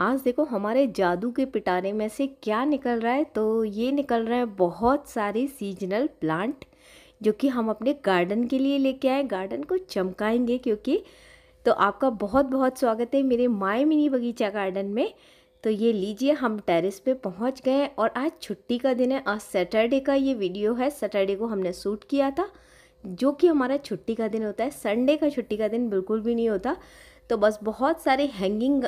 आज देखो हमारे जादू के पिटारे में से क्या निकल रहा है तो ये निकल रहा है बहुत सारे सीजनल प्लांट जो कि हम अपने गार्डन के लिए लेके आए गार्डन को चमकाएंगे क्योंकि तो आपका बहुत बहुत स्वागत है मेरे माए मिनी बगीचा गार्डन में तो ये लीजिए हम टेरेस पे पहुंच गए और आज छुट्टी का दिन है आज सैटरडे का ये वीडियो है सैटरडे को हमने शूट किया था जो कि हमारा छुट्टी का दिन होता है संडे का छुट्टी का दिन बिल्कुल भी नहीं होता तो बस बहुत सारे हैंगिंग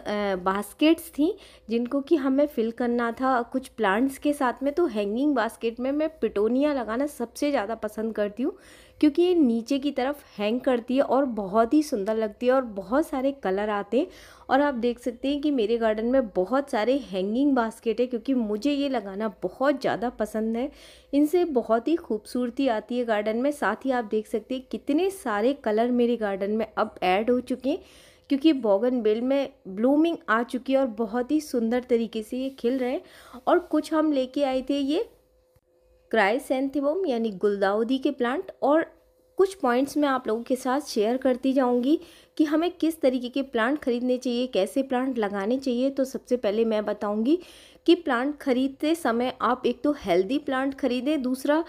बास्केट्स थी जिनको कि हमें फिल करना था कुछ प्लांट्स के साथ में तो हैंगिंग बास्केट में मैं पिटोनिया लगाना सबसे ज़्यादा पसंद करती हूँ क्योंकि ये नीचे की तरफ हैंग करती है और बहुत ही सुंदर लगती है और बहुत सारे कलर आते हैं और आप देख सकते हैं कि मेरे गार्डन में बहुत सारे हैंगिंग बास्केट है क्योंकि मुझे ये लगाना बहुत ज़्यादा पसंद है इनसे बहुत ही खूबसूरती आती है गार्डन में साथ ही आप देख सकते हैं कितने सारे कलर मेरे गार्डन में अब ऐड हो चुके हैं क्योंकि बॉगन बेल में ब्लूमिंग आ चुकी है और बहुत ही सुंदर तरीके से ये खिल रहे हैं और कुछ हम लेके आए थे ये क्राइसेंथिबम यानी गुलदाउदी के प्लांट और कुछ पॉइंट्स मैं आप लोगों के साथ शेयर करती जाऊंगी कि हमें किस तरीके के प्लांट खरीदने चाहिए कैसे प्लांट लगाने चाहिए तो सबसे पहले मैं बताऊंगी कि प्लांट खरीदते समय आप एक तो हेल्दी प्लांट खरीदें दूसरा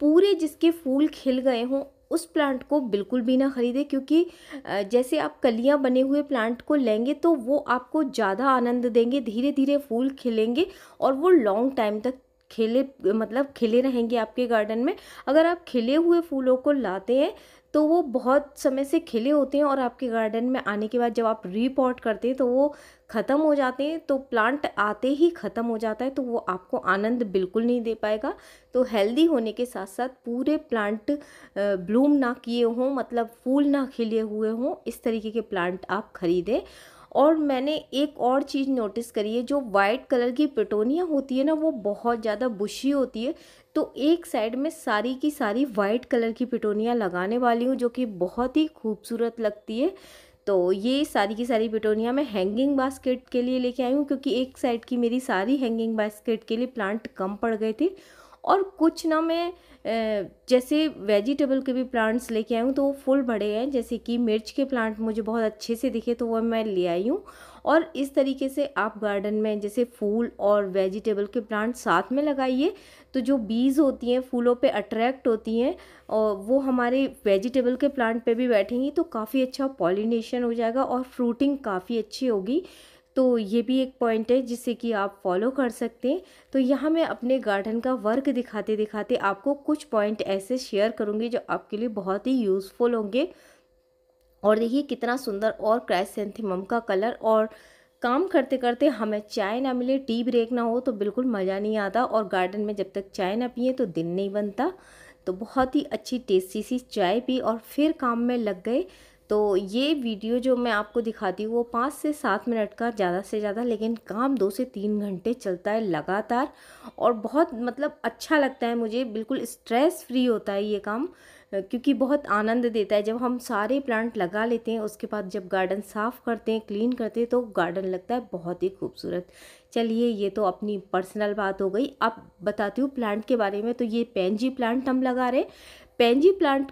पूरे जिसके फूल खिल गए हों उस प्लांट को बिल्कुल भी ना ख़रीदें क्योंकि जैसे आप कलियां बने हुए प्लांट को लेंगे तो वो आपको ज़्यादा आनंद देंगे धीरे धीरे फूल खिलेंगे और वो लॉन्ग टाइम तक खिले मतलब खिले रहेंगे आपके गार्डन में अगर आप खिले हुए फूलों को लाते हैं तो वो बहुत समय से खिले होते हैं और आपके गार्डन में आने के बाद जब आप रीपॉट करते हैं तो वो ख़त्म हो जाते हैं तो प्लांट आते ही ख़त्म हो जाता है तो वो आपको आनंद बिल्कुल नहीं दे पाएगा तो हेल्दी होने के साथ साथ पूरे प्लांट ब्लूम ना किए हों मतलब फूल ना खिले हुए हों इस तरीके के प्लांट आप ख़रीदें और मैंने एक और चीज़ नोटिस करी है जो वाइट कलर की पिटोनिया होती है ना वो बहुत ज़्यादा बुशी होती है तो एक साइड में सारी की सारी वाइट कलर की पिटोनिया लगाने वाली हूँ जो कि बहुत ही खूबसूरत लगती है तो ये सारी की सारी पिटोनिया मैं हैंगिंग बास्केट के लिए लेके आई हूँ क्योंकि एक साइड की मेरी सारी हैंगिंग बास्केट के लिए प्लांट कम पड़ गए थे और कुछ ना मैं जैसे वेजिटेबल के भी प्लांट्स लेके आई हूँ तो वो फुल बड़े हैं जैसे कि मिर्च के प्लांट मुझे बहुत अच्छे से दिखे तो वह मैं ले आई हूँ और इस तरीके से आप गार्डन में जैसे फूल और वेजिटेबल के प्लांट साथ में लगाइए तो जो बीज होती हैं फूलों पे अट्रैक्ट होती हैं और वो हमारे वेजिटेबल के प्लांट पे भी बैठेंगी तो काफ़ी अच्छा पॉलिनेशन हो जाएगा और फ्रूटिंग काफ़ी अच्छी होगी तो ये भी एक पॉइंट है जिसे कि आप फॉलो कर सकते हैं तो यहाँ मैं अपने गार्डन का वर्क दिखाते दिखाते आपको कुछ पॉइंट ऐसे शेयर करूँगी जो आपके लिए बहुत ही यूज़फुल होंगे और देखिए कितना सुंदर और क्रैसेंथिमम का कलर और काम करते करते हमें चाय ना मिले टी ब्रेक ना हो तो बिल्कुल मज़ा नहीं आता और गार्डन में जब तक चाय ना पिए तो दिन नहीं बनता तो बहुत ही अच्छी टेस्टी सी चाय पी और फिर काम में लग गए तो ये वीडियो जो मैं आपको दिखाती हूँ वो पाँच से सात मिनट का ज़्यादा से ज़्यादा लेकिन काम दो से तीन घंटे चलता है लगातार और बहुत मतलब अच्छा लगता है मुझे बिल्कुल स्ट्रेस फ्री होता है ये काम क्योंकि बहुत आनंद देता है जब हम सारे प्लांट लगा लेते हैं उसके बाद जब गार्डन साफ़ करते हैं क्लीन करते हैं तो गार्डन लगता है बहुत ही खूबसूरत चलिए ये तो अपनी पर्सनल बात हो गई अब बताती हूँ प्लांट के बारे में तो ये पेंजी प्लांट हम लगा रहे पेंजी प्लांट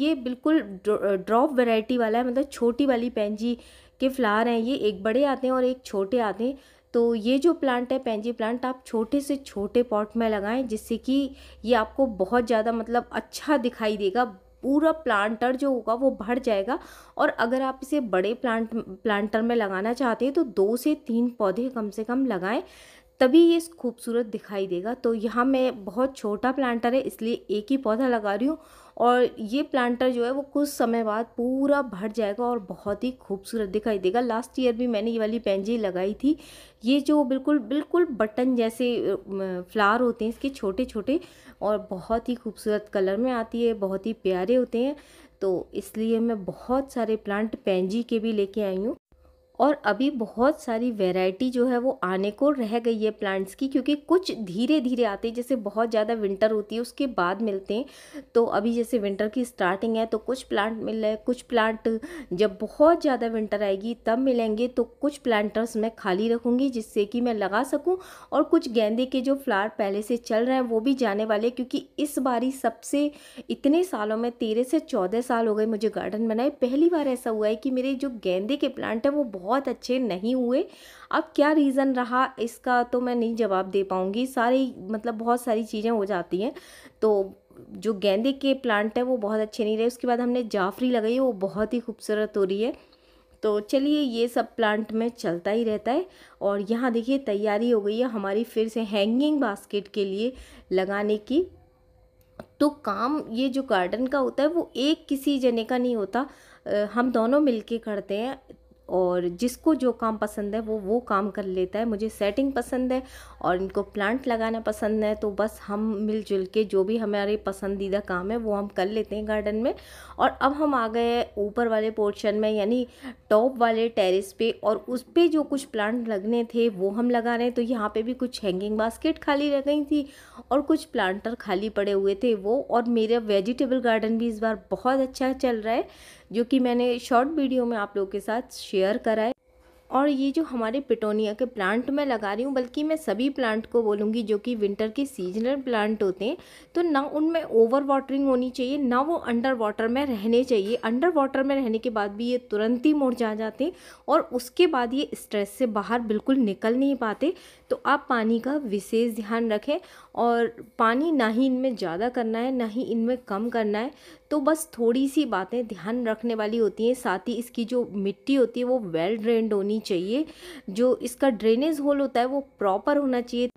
ये बिल्कुल ड्रॉप वैरायटी वाला है मतलब छोटी वाली पेंजी के फ्लावर हैं ये एक बड़े आते हैं और एक छोटे आते हैं तो ये जो प्लांट है पेंजी प्लांट आप छोटे से छोटे पॉट में लगाएं जिससे कि ये आपको बहुत ज़्यादा मतलब अच्छा दिखाई देगा पूरा प्लांटर जो होगा वो भर जाएगा और अगर आप इसे बड़े प्लांट प्लांटर में लगाना चाहते हैं तो दो से तीन पौधे कम से कम लगाएं तभी ये खूबसूरत दिखाई देगा तो यहाँ मैं बहुत छोटा प्लांटर है इसलिए एक ही पौधा लगा रही हूँ और ये प्लांटर जो है वो कुछ समय बाद पूरा भर जाएगा और बहुत ही खूबसूरत दिखाई देगा लास्ट ईयर भी मैंने ये वाली पेंजी लगाई थी ये जो बिल्कुल बिल्कुल बटन जैसे फ्लावर होते हैं इसके छोटे छोटे और बहुत ही खूबसूरत कलर में आती है बहुत ही प्यारे होते हैं तो इसलिए मैं बहुत सारे प्लांट पेंजी के भी लेके आई हूँ और अभी बहुत सारी वैरायटी जो है वो आने को रह गई है प्लांट्स की क्योंकि कुछ धीरे धीरे आते हैं जैसे बहुत ज़्यादा विंटर होती है उसके बाद मिलते हैं तो अभी जैसे विंटर की स्टार्टिंग है तो कुछ प्लांट मिल रहे हैं कुछ प्लांट जब बहुत ज़्यादा विंटर आएगी तब मिलेंगे तो कुछ प्लांटर्स मैं खाली रखूँगी जिससे कि मैं लगा सकूँ और कुछ गेंदे के जो फ्लावर पहले से चल रहे हैं वो भी जाने वाले क्योंकि इस बारी सबसे इतने सालों में तेरह से चौदह साल हो गए मुझे गार्डन बनाए पहली बार ऐसा हुआ है कि मेरे जो गेंदे के प्लांट हैं वो बहुत बहुत अच्छे नहीं हुए अब क्या रीज़न रहा इसका तो मैं नहीं जवाब दे पाऊँगी सारी मतलब बहुत सारी चीज़ें हो जाती हैं तो जो गेंदे के प्लांट है वो बहुत अच्छे नहीं रहे उसके बाद हमने जाफरी लगाई वो बहुत ही खूबसूरत हो रही है तो चलिए ये सब प्लांट में चलता ही रहता है और यहाँ देखिए तैयारी हो गई है हमारी फिर से हैंगिंग बास्केट के लिए लगाने की तो काम ये जो गार्डन का होता है वो एक किसी जने का नहीं होता हम दोनों मिलके करते हैं और जिसको जो काम पसंद है वो वो काम कर लेता है मुझे सेटिंग पसंद है और इनको प्लांट लगाना पसंद है तो बस हम मिलजुल के जो भी हमारे पसंदीदा काम है वो हम कर लेते हैं गार्डन में और अब हम आ गए ऊपर वाले पोर्शन में यानी टॉप वाले टेरेस पे और उस पर जो कुछ प्लांट लगने थे वो हम लगा रहे हैं तो यहाँ पर भी कुछ हैंगिंग बास्केट खाली रह गई थी और कुछ प्लांटर खाली पड़े हुए थे वो और मेरा वेजिटेबल गार्डन भी इस बार बहुत अच्छा चल रहा है जो कि मैंने शॉर्ट वीडियो में आप लोगों के साथ शेयर करा है और ये जो हमारे पिटोनिया के प्लांट में लगा रही हूँ बल्कि मैं सभी प्लांट को बोलूँगी जो कि विंटर के सीजनल प्लांट होते हैं तो ना उनमें ओवर वाटरिंग होनी चाहिए ना वो अंडर वाटर में रहने चाहिए अंडर वाटर में रहने के बाद भी ये तुरंत ही जा जाते हैं और उसके बाद ये स्ट्रेस से बाहर बिल्कुल निकल नहीं पाते तो आप पानी का विशेष ध्यान रखें और पानी ना ही इनमें ज़्यादा करना है ना ही इनमें कम करना है तो बस थोड़ी सी बातें ध्यान रखने वाली होती हैं साथ ही इसकी जो मिट्टी होती है वो वेल ड्रेनड होनी चाहिए जो इसका ड्रेनेज होल होता है वो प्रॉपर होना चाहिए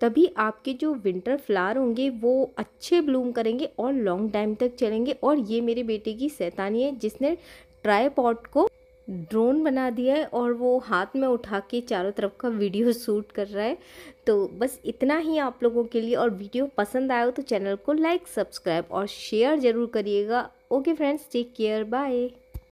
तभी आपके जो विंटर फ्लावर होंगे वो अच्छे ब्लूम करेंगे और लॉन्ग टाइम तक चलेंगे और ये मेरे बेटे की सैतानी है जिसने पॉट को ड्रोन बना दिया है और वो हाथ में उठा के चारों तरफ का वीडियो शूट कर रहा है तो बस इतना ही आप लोगों के लिए और वीडियो पसंद आया हो तो चैनल को लाइक सब्सक्राइब और शेयर ज़रूर करिएगा okay friends take care bye